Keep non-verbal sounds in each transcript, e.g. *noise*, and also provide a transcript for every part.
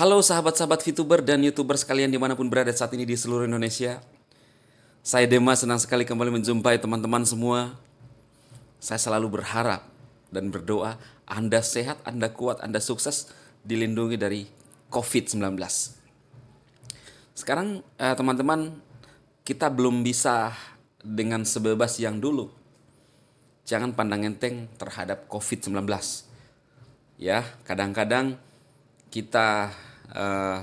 Halo sahabat-sahabat VTuber dan YouTuber sekalian dimanapun berada saat ini di seluruh Indonesia. Saya Dema senang sekali kembali menjumpai teman-teman semua. Saya selalu berharap dan berdoa Anda sehat, Anda kuat, Anda sukses dilindungi dari COVID-19. Sekarang eh, teman-teman kita belum bisa dengan sebebas yang dulu. Jangan pandang enteng terhadap COVID-19. Ya, kadang-kadang kita uh,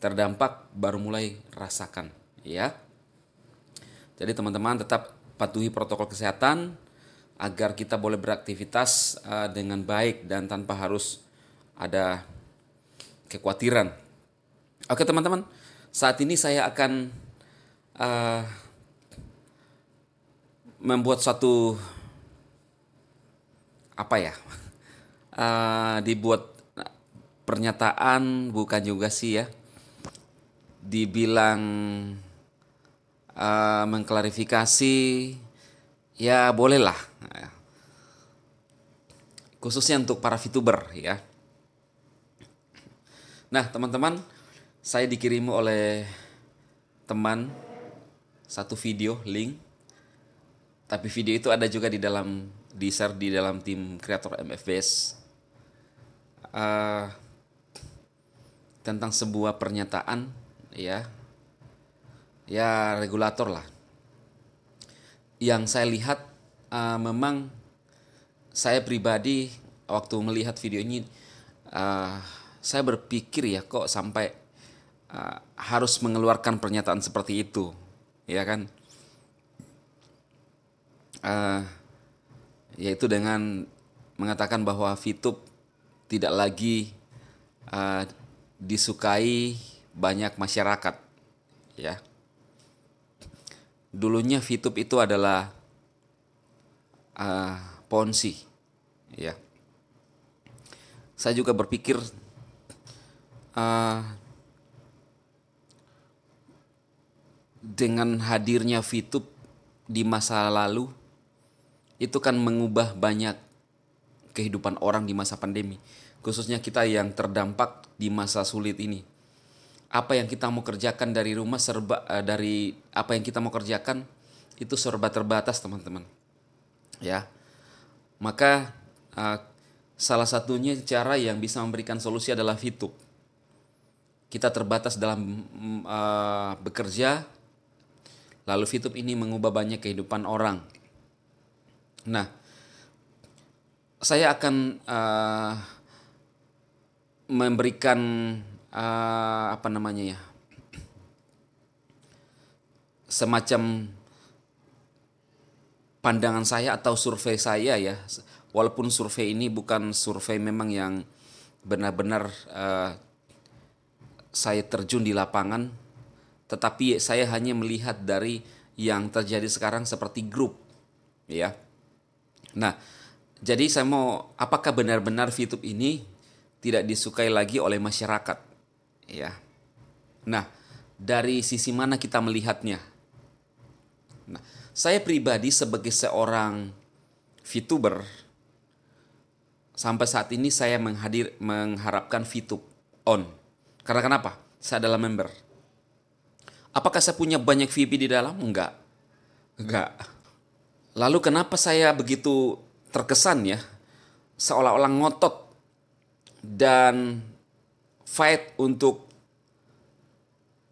terdampak baru mulai rasakan ya. Jadi teman-teman tetap patuhi protokol kesehatan agar kita boleh beraktivitas uh, dengan baik dan tanpa harus ada kekhawatiran. Oke teman-teman, saat ini saya akan uh, membuat satu apa ya? Uh, *laughs* dibuat pernyataan bukan juga sih ya dibilang uh, mengklarifikasi ya bolehlah khususnya untuk para VTuber ya nah teman-teman saya dikirim oleh teman satu video link tapi video itu ada juga di dalam di share di dalam tim kreator MFBS uh, eh, tentang sebuah pernyataan ya ya regulator lah yang saya lihat uh, memang saya pribadi waktu melihat video ini uh, saya berpikir ya kok sampai uh, harus mengeluarkan pernyataan seperti itu ya kan uh, yaitu dengan mengatakan bahwa Vitup tidak lagi uh, disukai banyak masyarakat ya dulunya fitup itu adalah uh, ah, Ponzi ya saya juga berpikir uh, dengan hadirnya fitup di masa lalu itu kan mengubah banyak kehidupan orang di masa pandemi khususnya kita yang terdampak di masa sulit ini. Apa yang kita mau kerjakan dari rumah serba eh, dari apa yang kita mau kerjakan itu serba terbatas, teman-teman. Ya. Maka eh, salah satunya cara yang bisa memberikan solusi adalah fitup. Kita terbatas dalam mm, eh, bekerja lalu fitup ini mengubah banyak kehidupan orang. Nah, saya akan uh, memberikan uh, apa namanya ya semacam pandangan saya atau survei saya ya walaupun survei ini bukan survei memang yang benar-benar uh, saya terjun di lapangan tetapi saya hanya melihat dari yang terjadi sekarang seperti grup ya nah jadi saya mau apakah benar-benar fitup ini tidak disukai lagi oleh masyarakat. Ya. Nah, dari sisi mana kita melihatnya? Nah, saya pribadi sebagai seorang VTuber sampai saat ini saya menghadir mengharapkan VTube on. Karena kenapa? Saya adalah member. Apakah saya punya banyak VIP di dalam? Enggak. Enggak. Lalu kenapa saya begitu terkesan ya? Seolah-olah ngotot dan fight untuk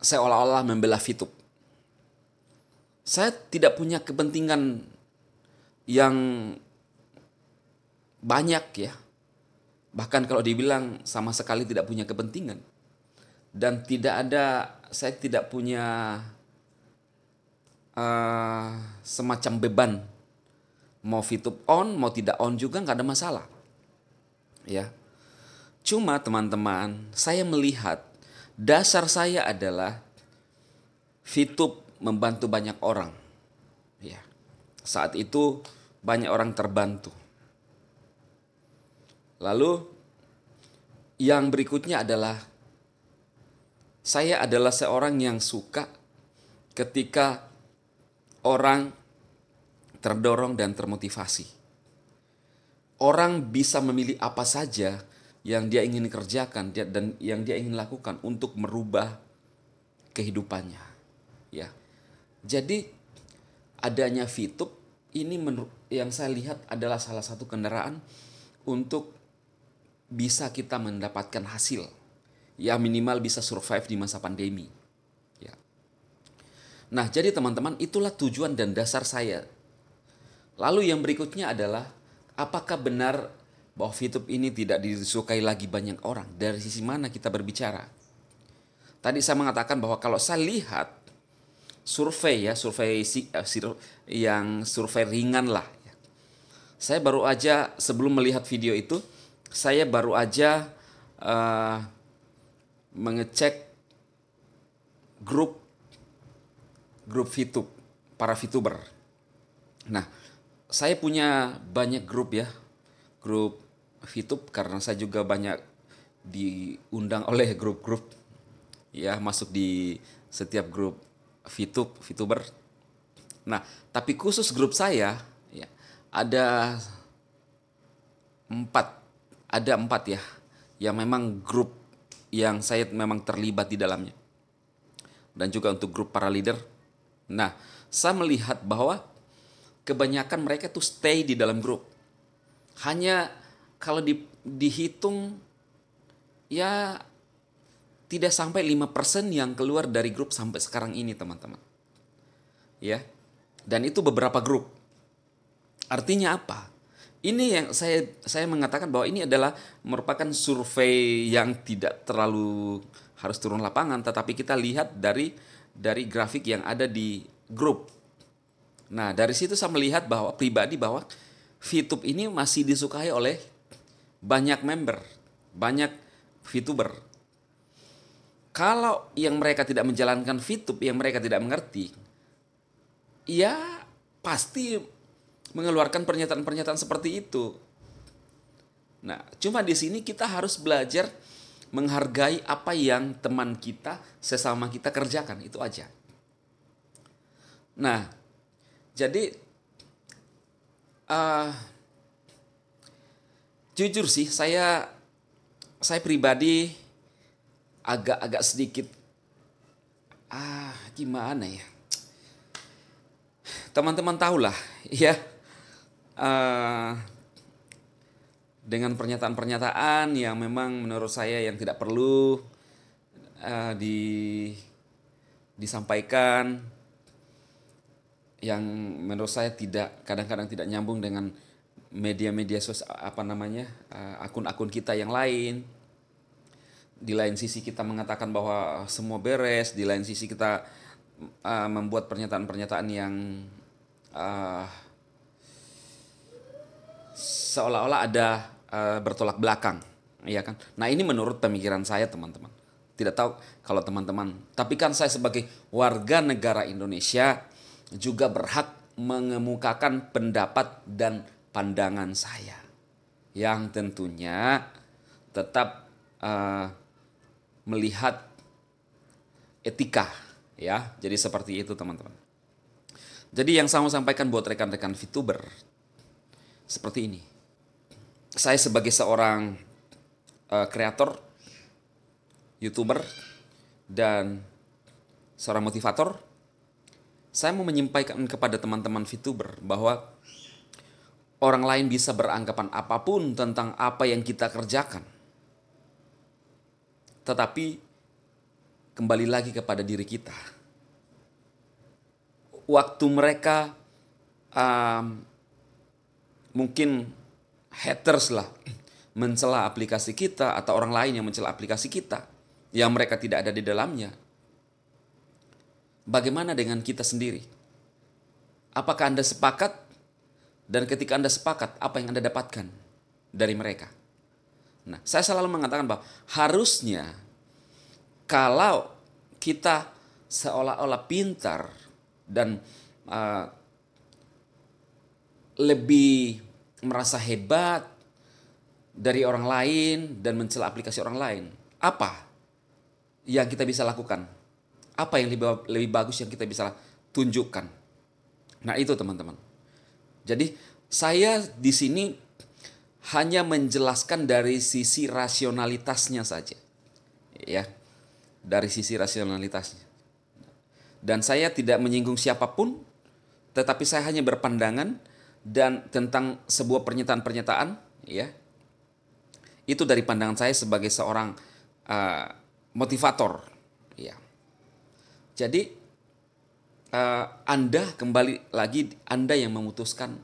seolah-olah membela Fitup. Saya tidak punya kepentingan yang banyak ya. Bahkan kalau dibilang sama sekali tidak punya kepentingan. Dan tidak ada, saya tidak punya uh, semacam beban. Mau Fitup on, mau tidak on juga nggak ada masalah. Ya Cuma teman-teman, saya melihat dasar saya adalah Fitup membantu banyak orang. Ya. Saat itu banyak orang terbantu. Lalu yang berikutnya adalah saya adalah seorang yang suka ketika orang terdorong dan termotivasi. Orang bisa memilih apa saja yang dia ingin kerjakan dan yang dia ingin lakukan untuk merubah kehidupannya ya jadi adanya Fitup ini yang saya lihat adalah salah satu kendaraan untuk bisa kita mendapatkan hasil ya minimal bisa survive di masa pandemi ya nah jadi teman-teman itulah tujuan dan dasar saya lalu yang berikutnya adalah apakah benar bahwa Fitup ini tidak disukai lagi banyak orang. Dari sisi mana kita berbicara? Tadi saya mengatakan bahwa kalau saya lihat survei ya, survei si, eh, yang survei ringan lah. Ya. Saya baru aja sebelum melihat video itu, saya baru aja uh, mengecek grup grup Fitup, para Fituber. Nah, saya punya banyak grup ya, grup hidup karena saya juga banyak diundang oleh grup-grup ya masuk di setiap grup VTube, VTuber. Nah, tapi khusus grup saya ya ada empat, ada empat ya, yang memang grup yang saya memang terlibat di dalamnya. Dan juga untuk grup para leader. Nah, saya melihat bahwa kebanyakan mereka tuh stay di dalam grup. Hanya kalau di, dihitung ya tidak sampai 5% yang keluar dari grup sampai sekarang ini teman-teman. Ya. Dan itu beberapa grup. Artinya apa? Ini yang saya saya mengatakan bahwa ini adalah merupakan survei yang tidak terlalu harus turun lapangan tetapi kita lihat dari dari grafik yang ada di grup. Nah, dari situ saya melihat bahwa pribadi bahwa YouTube ini masih disukai oleh banyak member, banyak VTuber. Kalau yang mereka tidak menjalankan VTube, yang mereka tidak mengerti, ya pasti mengeluarkan pernyataan-pernyataan seperti itu. Nah, cuma di sini kita harus belajar menghargai apa yang teman kita, sesama kita kerjakan, itu aja. Nah, jadi uh, jujur sih saya saya pribadi agak-agak sedikit ah gimana ya teman-teman tahulah *laughs* ya uh, dengan pernyataan-pernyataan yang memang menurut saya yang tidak perlu uh, di disampaikan yang menurut saya tidak kadang-kadang tidak nyambung dengan media-media sos apa namanya eh, akun-akun kita yang lain di lain sisi kita mengatakan bahwa semua beres di lain sisi kita uh, membuat pernyataan-pernyataan yang uh, seolah-olah ada uh, bertolak belakang ya kan nah ini menurut pemikiran saya teman-teman tidak tahu kalau teman-teman tapi kan saya sebagai warga negara Indonesia juga berhak mengemukakan pendapat dan pandangan saya yang tentunya tetap uh, melihat etika ya. Jadi seperti itu teman-teman. Jadi yang saya mau sampaikan buat rekan-rekan VTuber seperti ini. Saya sebagai seorang eh, kreator, uh, YouTuber dan seorang motivator, saya mau menyampaikan kepada teman-teman VTuber bahwa Orang lain bisa beranggapan apapun tentang apa yang kita kerjakan. Tetapi kembali lagi kepada diri kita. Waktu mereka um, mungkin haters lah mencela aplikasi kita atau orang lain yang mencela aplikasi kita yang mereka tidak ada di dalamnya. Bagaimana dengan kita sendiri? Apakah Anda sepakat dan ketika Anda sepakat, apa yang Anda dapatkan dari mereka? Nah, saya selalu mengatakan bahwa harusnya kalau kita seolah-olah pintar dan uh, lebih merasa hebat dari orang lain dan mencela aplikasi orang lain, apa yang kita bisa lakukan? Apa yang lebih, lebih bagus yang kita bisa tunjukkan? Nah, itu teman-teman jadi saya di sini hanya menjelaskan dari sisi rasionalitasnya saja. Ya. Dari sisi rasionalitasnya. Dan saya tidak menyinggung siapapun, tetapi saya hanya berpandangan dan tentang sebuah pernyataan-pernyataan, ya. Itu dari pandangan saya sebagai seorang uh, motivator, ya. Jadi uh, Anda kembali lagi Anda yang memutuskan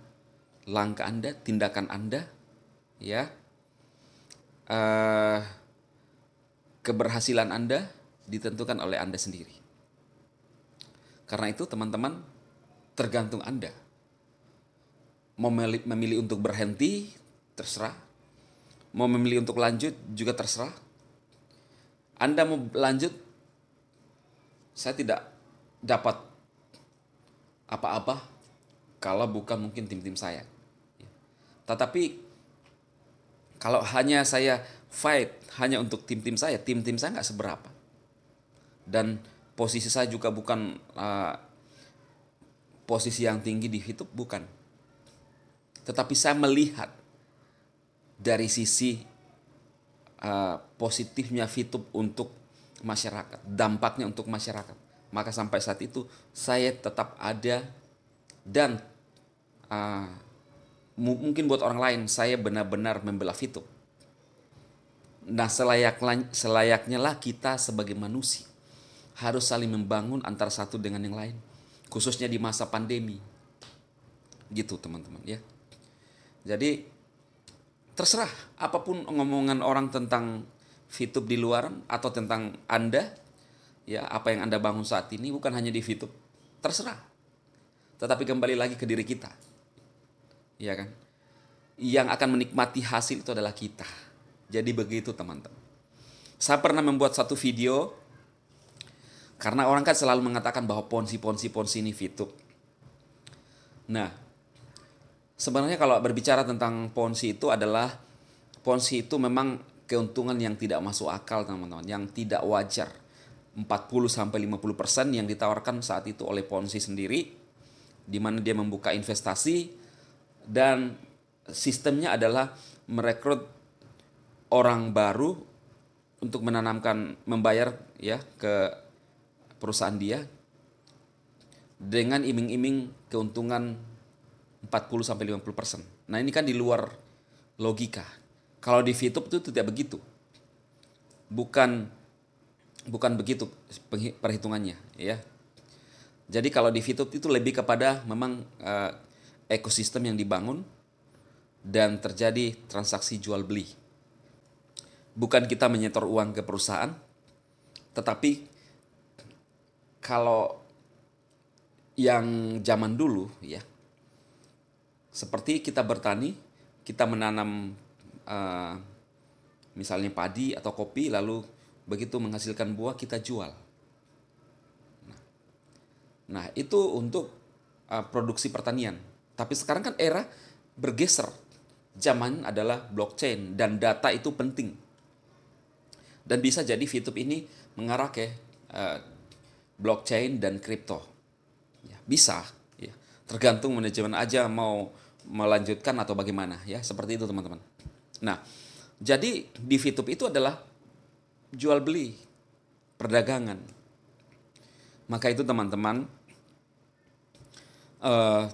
langkah Anda, tindakan Anda, ya. Uh, keberhasilan Anda ditentukan oleh Anda sendiri. Karena itu teman-teman tergantung Anda. Memilih, memilih untuk berhenti terserah. Mau memilih untuk lanjut juga terserah. Anda mau lanjut saya tidak dapat apa-apa kalau bukan mungkin tim-tim saya. Ya. Tetapi kalau hanya saya fight hanya untuk tim-tim saya, tim-tim saya nggak seberapa. Dan posisi saya juga bukan uh, posisi yang tinggi di hidup, bukan. Tetapi saya melihat dari sisi uh, positifnya Fitup untuk masyarakat, dampaknya untuk masyarakat maka sampai saat itu saya tetap ada dan uh, mungkin buat orang lain saya benar-benar membela Vito. Nah selayak, selayaknya lah kita sebagai manusia harus saling membangun antara satu dengan yang lain, khususnya di masa pandemi. Gitu teman-teman ya. Jadi terserah apapun omongan orang tentang Fitup di luar atau tentang Anda ya apa yang Anda bangun saat ini bukan hanya di fitur Terserah. Tetapi kembali lagi ke diri kita. ya kan? Yang akan menikmati hasil itu adalah kita. Jadi begitu teman-teman. Saya pernah membuat satu video karena orang kan selalu mengatakan bahwa ponsi-ponsi-ponsi ini fitur Nah, sebenarnya kalau berbicara tentang ponsi itu adalah ponsi itu memang keuntungan yang tidak masuk akal teman-teman, yang tidak wajar 40 sampai 50% yang ditawarkan saat itu oleh Ponzi sendiri di mana dia membuka investasi dan sistemnya adalah merekrut orang baru untuk menanamkan membayar ya ke perusahaan dia dengan iming-iming keuntungan 40 sampai 50%. Nah, ini kan di luar logika. Kalau di Fitup itu tidak begitu. Bukan bukan begitu perhitungannya ya jadi kalau di fitur itu lebih kepada memang uh, ekosistem yang dibangun dan terjadi transaksi jual beli bukan kita menyetor uang ke perusahaan tetapi kalau yang zaman dulu ya seperti kita bertani kita menanam uh, misalnya padi atau kopi lalu begitu menghasilkan buah kita jual. Nah, nah itu untuk uh, produksi pertanian. Tapi sekarang kan era bergeser. Zaman adalah blockchain dan data itu penting. Dan bisa jadi fitur ini mengarah ke uh, blockchain dan kripto. Ya, bisa, ya. tergantung manajemen aja mau melanjutkan atau bagaimana ya seperti itu teman-teman. Nah, jadi di fitup itu adalah jual beli, perdagangan. Maka itu teman-teman uh,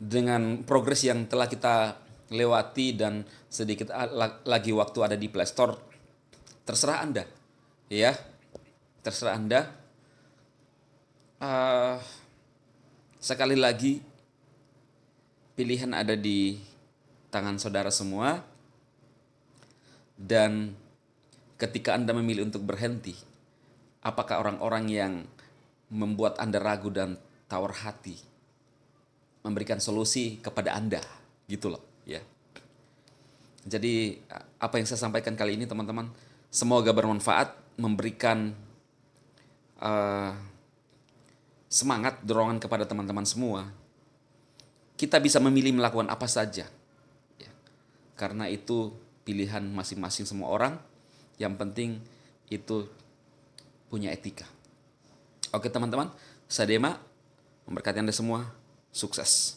dengan progres yang telah kita lewati dan sedikit ah, lagi waktu ada di play store terserah anda, ya, terserah anda. Uh, sekali lagi pilihan ada di tangan saudara semua dan ketika Anda memilih untuk berhenti, apakah orang-orang yang membuat Anda ragu dan tawar hati memberikan solusi kepada Anda? Gitu loh, ya. Jadi apa yang saya sampaikan kali ini teman-teman, semoga bermanfaat, memberikan uh, semangat, dorongan kepada teman-teman semua. Kita bisa memilih melakukan apa saja. Ya. Karena itu pilihan masing-masing semua orang yang penting itu punya etika. Oke teman-teman, Sadema memberkati Anda semua. Sukses.